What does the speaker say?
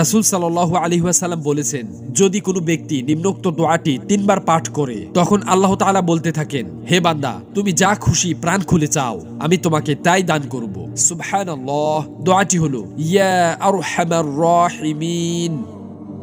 রাসুল সাল্লাহ আলিহাসাল্লাম বলেছেন যদি কোনো ব্যক্তি নিম্নোক্ত দোয়াটি তিনবার পাঠ করে তখন আল্লাহ তালা বলতে থাকেন হে বান্দা তুমি যা খুশি প্রাণ খুলে চাও আমি তোমাকে তাই দান করব সুবহান দোয়াটি হলো ইয়া আর